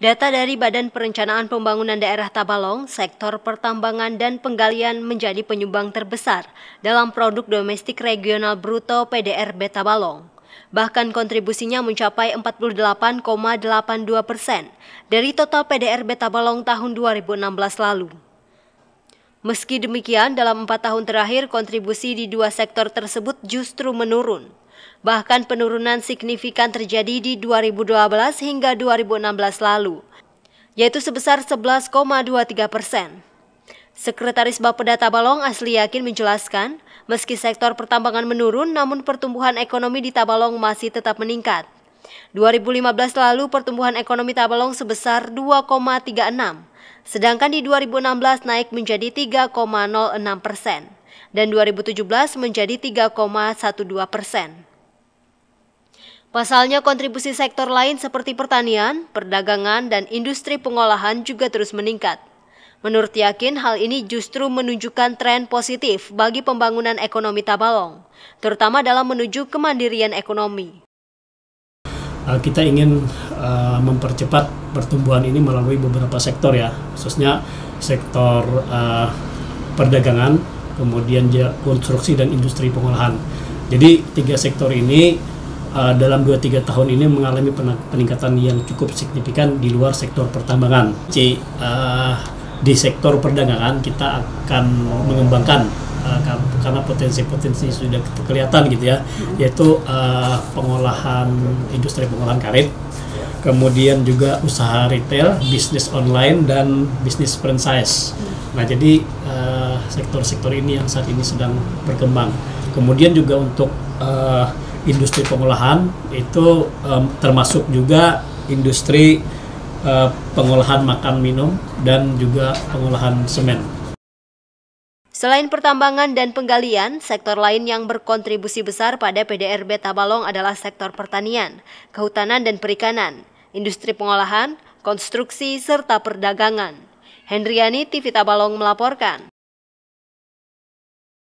Data dari Badan Perencanaan Pembangunan Daerah Tabalong, sektor pertambangan dan penggalian menjadi penyumbang terbesar dalam produk domestik regional bruto PDRB Tabalong. Bahkan kontribusinya mencapai 48,82 persen dari total PDRB Tabalong tahun 2016 lalu. Meski demikian, dalam empat tahun terakhir kontribusi di dua sektor tersebut justru menurun. Bahkan penurunan signifikan terjadi di 2012 hingga 2016 lalu, yaitu sebesar 11,23 persen. Sekretaris Bapeda Tabalong Asli Yakin menjelaskan, meski sektor pertambangan menurun, namun pertumbuhan ekonomi di Tabalong masih tetap meningkat. 2015 lalu pertumbuhan ekonomi Tabalong sebesar 2,36 sedangkan di 2016 naik menjadi 3,06 persen dan 2017 menjadi 3,12 persen. Pasalnya kontribusi sektor lain seperti pertanian, perdagangan, dan industri pengolahan juga terus meningkat. Menurut Yakin, hal ini justru menunjukkan tren positif bagi pembangunan ekonomi Tabalong, terutama dalam menuju kemandirian ekonomi. Eh, kita ingin uh, mempercepat pertumbuhan ini melalui beberapa sektor ya, khususnya sektor uh, perdagangan, kemudian konstruksi dan industri pengolahan. Jadi tiga sektor ini uh, dalam 2-3 tahun ini mengalami peningkatan yang cukup signifikan di luar sektor pertambangan. C, uh, di sektor perdagangan kita akan mengembangkan uh, karena potensi-potensi sudah kelihatan gitu ya yaitu uh, pengolahan industri pengolahan karet kemudian juga usaha retail bisnis online dan bisnis franchise nah jadi sektor eh, sektor-sektor ini yang saat ini sedang berkembang kemudian juga untuk uh, industri pengolahan itu um, termasuk juga industri uh, pengolahan makan minum dan juga pengolahan semen Selain pertambangan dan penggalian, sektor lain yang berkontribusi besar pada PDRB Tabalong adalah sektor pertanian, kehutanan dan perikanan, industri pengolahan, konstruksi, serta perdagangan. Hendriani TV Tabalong melaporkan.